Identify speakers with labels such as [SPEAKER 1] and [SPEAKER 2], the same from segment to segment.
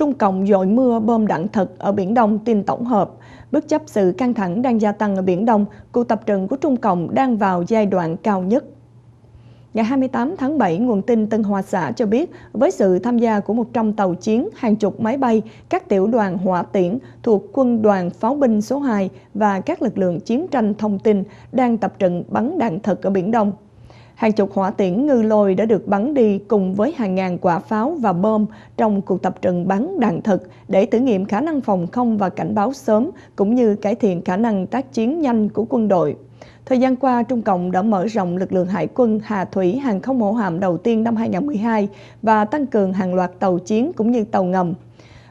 [SPEAKER 1] Trung Cộng dội mưa bom đạn thật ở Biển Đông tin tổng hợp. Bất chấp sự căng thẳng đang gia tăng ở Biển Đông, cuộc tập trận của Trung Cộng đang vào giai đoạn cao nhất. Ngày 28 tháng 7, nguồn tin Tân Hoa Xã cho biết, với sự tham gia của 100 tàu chiến, hàng chục máy bay, các tiểu đoàn hỏa tiễn thuộc quân đoàn pháo binh số 2 và các lực lượng chiến tranh thông tin đang tập trận bắn đạn thật ở Biển Đông hàng chục hỏa tiễn ngư lôi đã được bắn đi cùng với hàng ngàn quả pháo và bom trong cuộc tập trận bắn đạn thực để thử nghiệm khả năng phòng không và cảnh báo sớm, cũng như cải thiện khả năng tác chiến nhanh của quân đội. Thời gian qua, Trung Cộng đã mở rộng lực lượng hải quân Hà Thủy hàng không mẫu hạm đầu tiên năm 2012 và tăng cường hàng loạt tàu chiến cũng như tàu ngầm.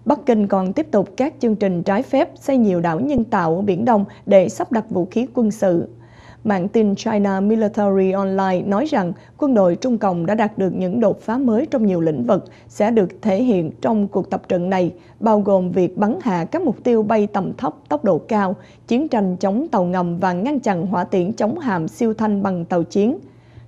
[SPEAKER 1] Bắc Kinh còn tiếp tục các chương trình trái phép xây nhiều đảo nhân tạo ở Biển Đông để sắp đặt vũ khí quân sự. Mạng tin China Military Online nói rằng quân đội Trung Cộng đã đạt được những đột phá mới trong nhiều lĩnh vực sẽ được thể hiện trong cuộc tập trận này, bao gồm việc bắn hạ các mục tiêu bay tầm thấp tốc độ cao, chiến tranh chống tàu ngầm và ngăn chặn hỏa tiễn chống hạm siêu thanh bằng tàu chiến.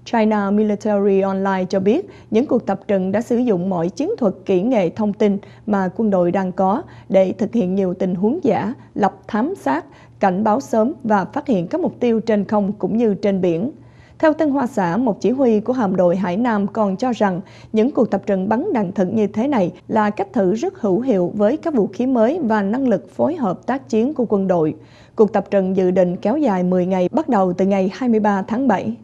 [SPEAKER 1] China Military Online cho biết những cuộc tập trận đã sử dụng mọi chiến thuật kỹ nghệ thông tin mà quân đội đang có để thực hiện nhiều tình huống giả, lập thám sát, cảnh báo sớm và phát hiện các mục tiêu trên không cũng như trên biển. Theo Tân Hoa Xã, một chỉ huy của hạm đội Hải Nam còn cho rằng những cuộc tập trận bắn đạn thật như thế này là cách thử rất hữu hiệu với các vũ khí mới và năng lực phối hợp tác chiến của quân đội. Cuộc tập trận dự định kéo dài 10 ngày bắt đầu từ ngày 23 tháng 7.